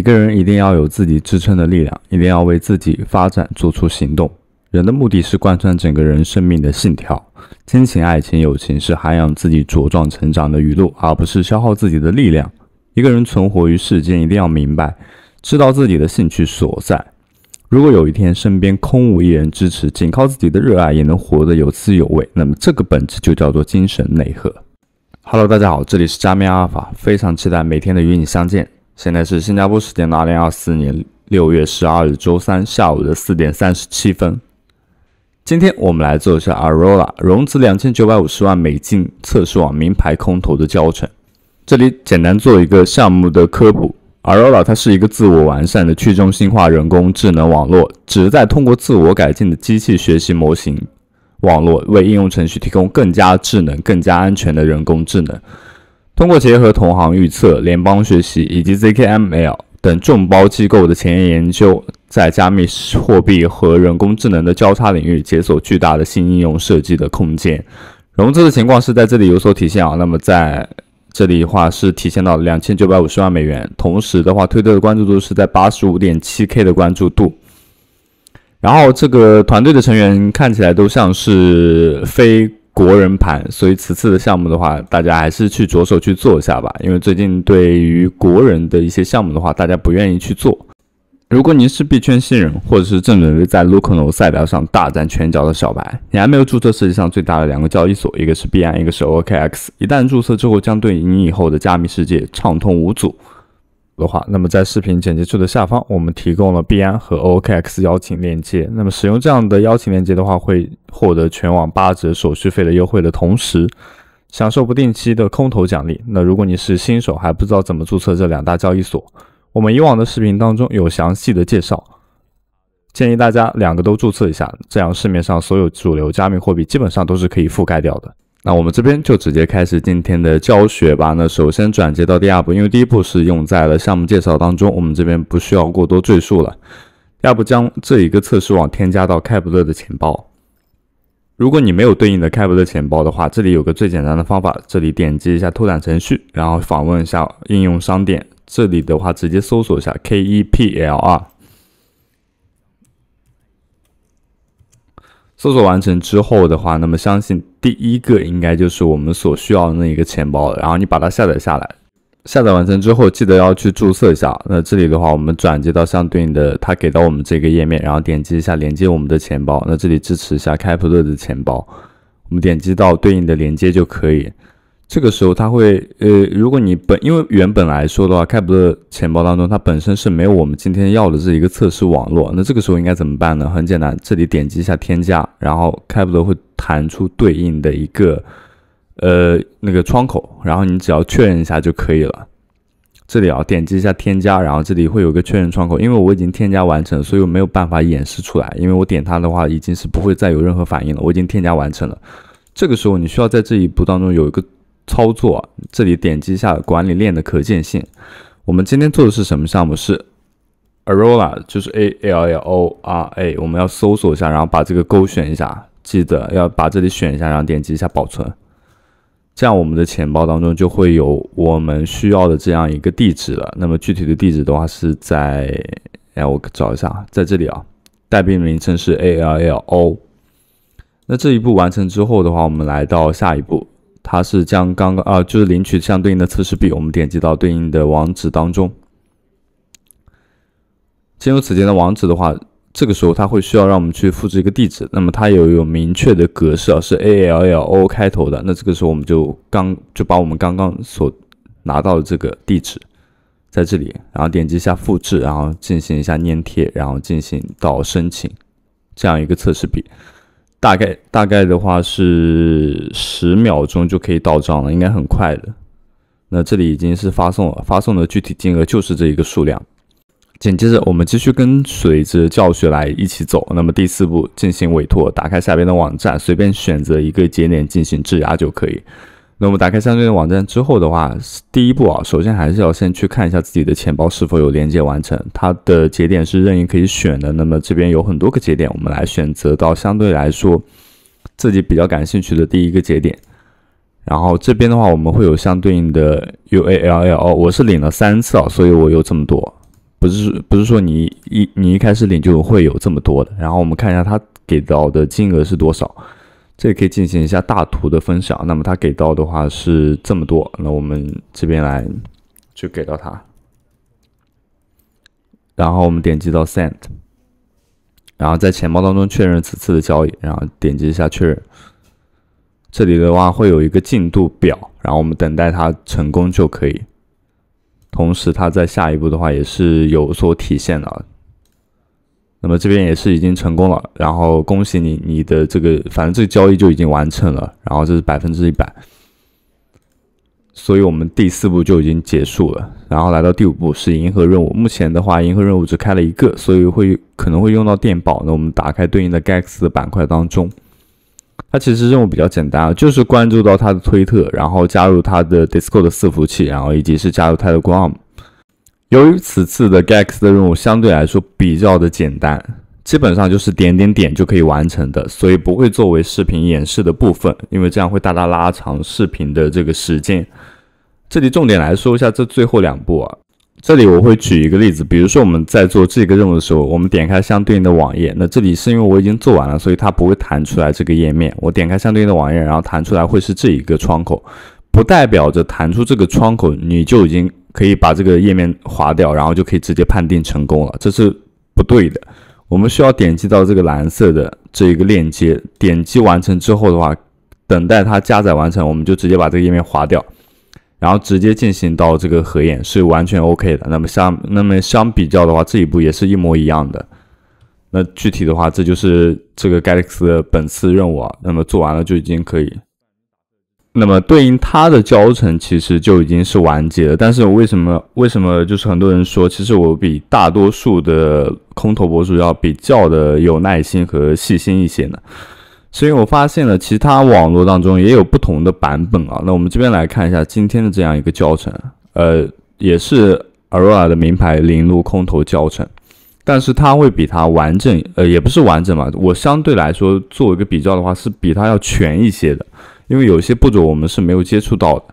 一个人一定要有自己支撑的力量，一定要为自己发展做出行动。人的目的是贯穿整个人生命的信条，亲情、爱情、友情是涵养自己茁壮成长的雨露，而不是消耗自己的力量。一个人存活于世间，一定要明白，知道自己的兴趣所在。如果有一天身边空无一人支持，仅靠自己的热爱也能活得有滋有味，那么这个本质就叫做精神内核。Hello，大家好，这里是加面阿尔法，非常期待每天的与你相见。现在是新加坡时间的二零二四年六月十二日周三下午的四点三十七分。今天我们来做一下 Aurora 融资两千九百五十万美金测试网名牌空投的教程。这里简单做一个项目的科普。Aurora 它是一个自我完善的去中心化人工智能网络，旨在通过自我改进的机器学习模型网络，为应用程序提供更加智能、更加安全的人工智能。通过结合同行预测、联邦学习以及 zkml 等众包机构的前沿研究，在加密货币和人工智能的交叉领域解锁巨大的新应用设计的空间。融资的情况是在这里有所体现啊。那么在这里的话，是体现到两千九百五十万美元。同时的话，推特的关注度是在八十五点七 k 的关注度。然后这个团队的成员看起来都像是非。国人盘，所以此次的项目的话，大家还是去着手去做一下吧。因为最近对于国人的一些项目的话，大家不愿意去做。如果您是币圈新人，或者是正准备在 Luno 赛道上大展拳脚的小白，你还没有注册世界上最大的两个交易所，一个是币安，一个是 OKX。一旦注册之后，将对你以后的加密世界畅通无阻。的话，那么在视频简介处的下方，我们提供了币安和 OKX 邀请链接。那么使用这样的邀请链接的话，会获得全网八折手续费的优惠的同时，享受不定期的空投奖励。那如果你是新手还不知道怎么注册这两大交易所，我们以往的视频当中有详细的介绍，建议大家两个都注册一下，这样市面上所有主流加密货币基本上都是可以覆盖掉的。那我们这边就直接开始今天的教学吧。那首先转接到第二步，因为第一步是用在了项目介绍当中，我们这边不需要过多赘述了。第二步将这一个测试网添加到开普勒的钱包？如果你没有对应的开普勒钱包的话，这里有个最简单的方法，这里点击一下拓展程序，然后访问一下应用商店，这里的话直接搜索一下 K E P L 2。搜索完成之后的话，那么相信第一个应该就是我们所需要的那一个钱包了。然后你把它下载下来，下载完成之后记得要去注册一下。那这里的话，我们转接到相对应的，它给到我们这个页面，然后点击一下连接我们的钱包。那这里支持一下开普勒的钱包，我们点击到对应的连接就可以。这个时候它会，呃，如果你本因为原本来说的话，开博的钱包当中，它本身是没有我们今天要的这一个测试网络。那这个时候应该怎么办呢？很简单，这里点击一下添加，然后凯博会弹出对应的一个，呃，那个窗口，然后你只要确认一下就可以了。这里啊，点击一下添加，然后这里会有个确认窗口。因为我已经添加完成，所以我没有办法演示出来，因为我点它的话，已经是不会再有任何反应了。我已经添加完成了。这个时候你需要在这一步当中有一个。操作这里点击一下管理链的可见性。我们今天做的是什么项目？是 Arola，就是 A L L O R A。我们要搜索一下，然后把这个勾选一下，记得要把这里选一下，然后点击一下保存。这样我们的钱包当中就会有我们需要的这样一个地址了。那么具体的地址的话是在，哎，我找一下，在这里啊，代币名称是 A L L O。那这一步完成之后的话，我们来到下一步。它是将刚刚啊，就是领取相对应的测试币，我们点击到对应的网址当中，进入此间的网址的话，这个时候它会需要让我们去复制一个地址，那么它有有明确的格式啊，是 a l l o 开头的，那这个时候我们就刚就把我们刚刚所拿到的这个地址在这里，然后点击一下复制，然后进行一下粘贴，然后进行到申请这样一个测试币。大概大概的话是十秒钟就可以到账了，应该很快的。那这里已经是发送了，发送的具体金额就是这一个数量。紧接着我们继续跟随着教学来一起走。那么第四步进行委托，打开下边的网站，随便选择一个节点进行质押就可以。那我们打开相对应网站之后的话，第一步啊，首先还是要先去看一下自己的钱包是否有连接完成。它的节点是任意可以选的，那么这边有很多个节点，我们来选择到相对来说自己比较感兴趣的第一个节点。然后这边的话，我们会有相对应的 U A L L。我是领了三次啊，所以我有这么多，不是不是说你一你一开始领就会有这么多的。然后我们看一下它给到的金额是多少。这也可以进行一下大图的分享。那么他给到的话是这么多，那我们这边来去给到他。然后我们点击到 send，然后在钱包当中确认此次的交易，然后点击一下确认。这里的话会有一个进度表，然后我们等待它成功就可以。同时，它在下一步的话也是有所体现的。那么这边也是已经成功了，然后恭喜你，你的这个反正这个交易就已经完成了，然后这是百分之一百，所以我们第四步就已经结束了，然后来到第五步是银河任务。目前的话，银河任务只开了一个，所以会可能会用到电宝。那我们打开对应的 GEX 的板块当中，它其实任务比较简单啊，就是关注到它的推特，然后加入它的 Discord 的伺服器，然后以及是加入它的 Grum。由于此次的 GX 的任务相对来说比较的简单，基本上就是点点点就可以完成的，所以不会作为视频演示的部分，因为这样会大大拉长视频的这个时间。这里重点来说一下这最后两步啊。这里我会举一个例子，比如说我们在做这个任务的时候，我们点开相对应的网页，那这里是因为我已经做完了，所以它不会弹出来这个页面。我点开相对应的网页，然后弹出来会是这一个窗口，不代表着弹出这个窗口你就已经。可以把这个页面划掉，然后就可以直接判定成功了，这是不对的。我们需要点击到这个蓝色的这一个链接，点击完成之后的话，等待它加载完成，我们就直接把这个页面划掉，然后直接进行到这个核验是完全 OK 的。那么相那么相比较的话，这一步也是一模一样的。那具体的话，这就是这个 Galaxy 本次任务，啊。那么做完了就已经可以。那么对应它的教程其实就已经是完结了，但是为什么为什么就是很多人说，其实我比大多数的空头博主要比较的有耐心和细心一些呢？是因为我发现了其他网络当中也有不同的版本啊。那我们这边来看一下今天的这样一个教程，呃，也是 o r 尔的名牌零路空头教程，但是它会比它完整，呃，也不是完整吧，我相对来说做一个比较的话，是比它要全一些的。因为有些步骤我们是没有接触到的，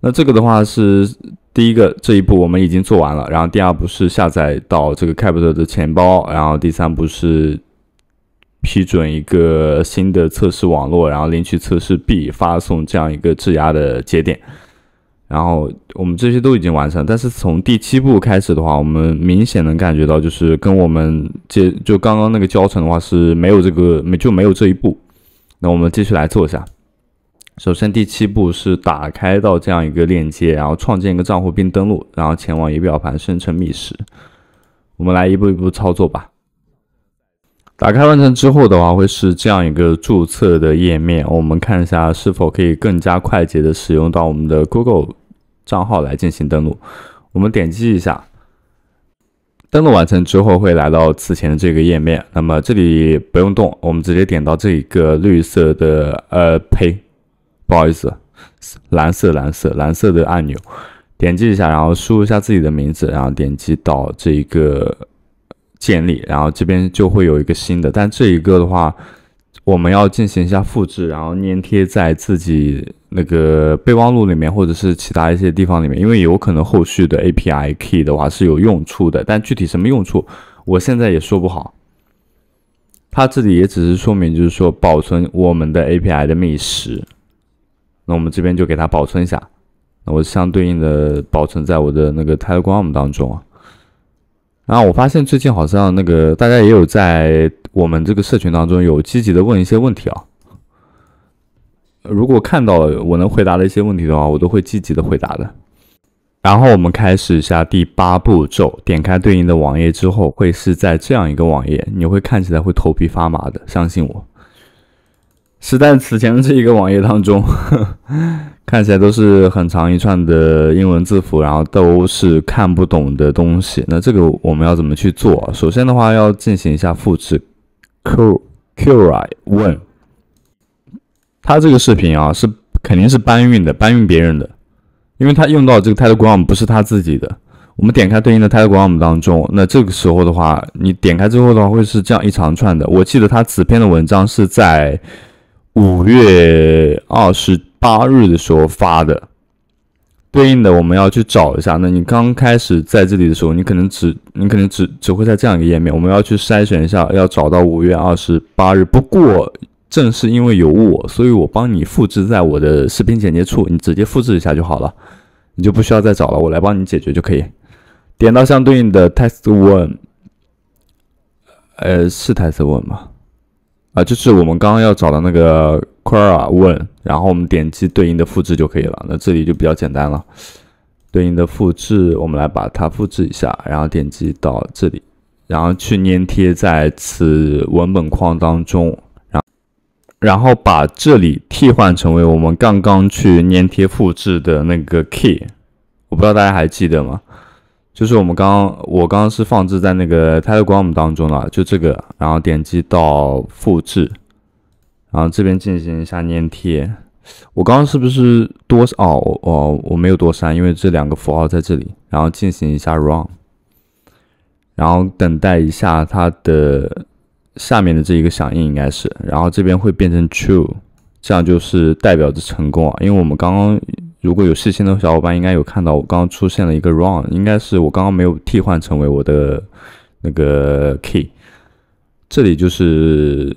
那这个的话是第一个这一步我们已经做完了，然后第二步是下载到这个 k a p e t a l t 钱包，然后第三步是批准一个新的测试网络，然后领取测试币，发送这样一个质押的节点，然后我们这些都已经完成，但是从第七步开始的话，我们明显能感觉到就是跟我们接就刚刚那个教程的话是没有这个没就没有这一步，那我们继续来做一下。首先，第七步是打开到这样一个链接，然后创建一个账户并登录，然后前往仪表盘生成密室。我们来一步一步操作吧。打开完成之后的话，会是这样一个注册的页面。我们看一下是否可以更加快捷的使用到我们的 Google 账号来进行登录。我们点击一下，登录完成之后会来到此前的这个页面。那么这里不用动，我们直接点到这一个绿色的呃呸。不好意思，蓝色蓝色蓝色的按钮，点击一下，然后输入一下自己的名字，然后点击到这一个建立，然后这边就会有一个新的。但这一个的话，我们要进行一下复制，然后粘贴在自己那个备忘录里面，或者是其他一些地方里面，因为有可能后续的 API Key 的话是有用处的。但具体什么用处，我现在也说不好。它这里也只是说明，就是说保存我们的 API 的密室。那我们这边就给它保存一下，那我相对应的保存在我的那个 Telegram 当中啊。然后我发现最近好像那个大家也有在我们这个社群当中有积极的问一些问题啊。如果看到我能回答的一些问题的话，我都会积极的回答的。然后我们开始一下第八步骤，点开对应的网页之后，会是在这样一个网页，你会看起来会头皮发麻的，相信我。是在此前的这一个网页当中，看起来都是很长一串的英文字符，然后都是看不懂的东西。那这个我们要怎么去做？首先的话要进行一下复制。Q Q I 问，他这个视频啊是肯定是搬运的，搬运别人的，因为他用到这个泰 r a m 不是他自己的。我们点开对应的泰 r a m 当中，那这个时候的话，你点开之后的话会是这样一长串的。我记得他此篇的文章是在。五月二十八日的时候发的，对应的我们要去找一下。那你刚开始在这里的时候，你可能只你可能只只会在这样一个页面，我们要去筛选一下，要找到五月二十八日。不过正是因为有我，所以我帮你复制在我的视频简介处，你直接复制一下就好了，你就不需要再找了，我来帮你解决就可以。点到相对应的 text one，呃，是 text one 吗？啊，就是我们刚刚要找的那个块啊，问，然后我们点击对应的复制就可以了。那这里就比较简单了，对应的复制，我们来把它复制一下，然后点击到这里，然后去粘贴在此文本框当中，然然后把这里替换成为我们刚刚去粘贴复制的那个 key，我不知道大家还记得吗？就是我们刚，刚我刚刚是放置在那个 Telegram 当中了，就这个，然后点击到复制，然后这边进行一下粘贴。我刚刚是不是多哦哦，我没有多删，因为这两个符号在这里，然后进行一下 run，然后等待一下它的下面的这一个响应应该是，然后这边会变成 true，这样就是代表着成功啊，因为我们刚刚。如果有细心的小伙伴，应该有看到我刚刚出现了一个 wrong，应该是我刚刚没有替换成为我的那个 key。这里就是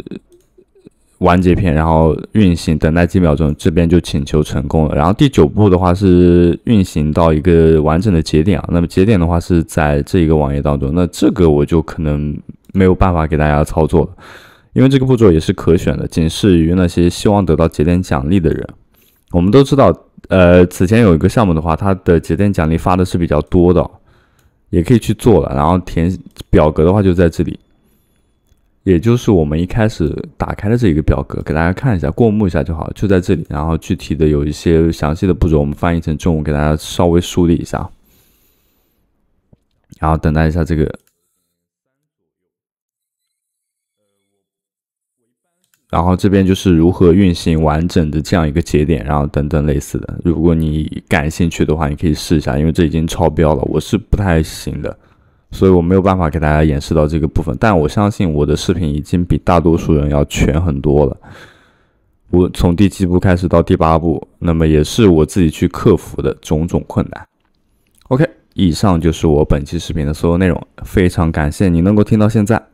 完结篇，然后运行，等待几秒钟，这边就请求成功了。然后第九步的话是运行到一个完整的节点啊。那么节点的话是在这一个网页当中，那这个我就可能没有办法给大家操作了，因为这个步骤也是可选的，仅适于那些希望得到节点奖励的人。我们都知道。呃，此前有一个项目的话，它的节点奖励发的是比较多的，也可以去做了。然后填表格的话就在这里，也就是我们一开始打开的这一个表格，给大家看一下，过目一下就好，就在这里。然后具体的有一些详细的步骤，我们翻译成中文给大家稍微梳理一下。然后等待一下这个。然后这边就是如何运行完整的这样一个节点，然后等等类似的。如果你感兴趣的话，你可以试一下，因为这已经超标了，我是不太行的，所以我没有办法给大家演示到这个部分。但我相信我的视频已经比大多数人要全很多了。我从第七步开始到第八步，那么也是我自己去克服的种种困难。OK，以上就是我本期视频的所有内容，非常感谢你能够听到现在。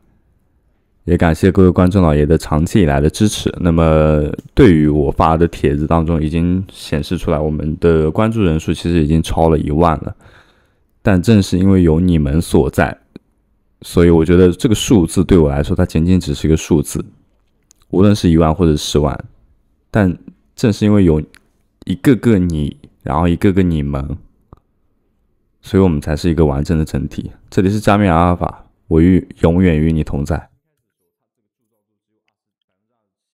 也感谢各位观众老爷的长期以来的支持。那么，对于我发的帖子当中已经显示出来，我们的关注人数其实已经超了一万了。但正是因为有你们所在，所以我觉得这个数字对我来说，它仅仅只是一个数字，无论是一万或者十万。但正是因为有一个个你，然后一个个你们，所以我们才是一个完整的整体。这里是加冕阿尔法，我与永远与你同在。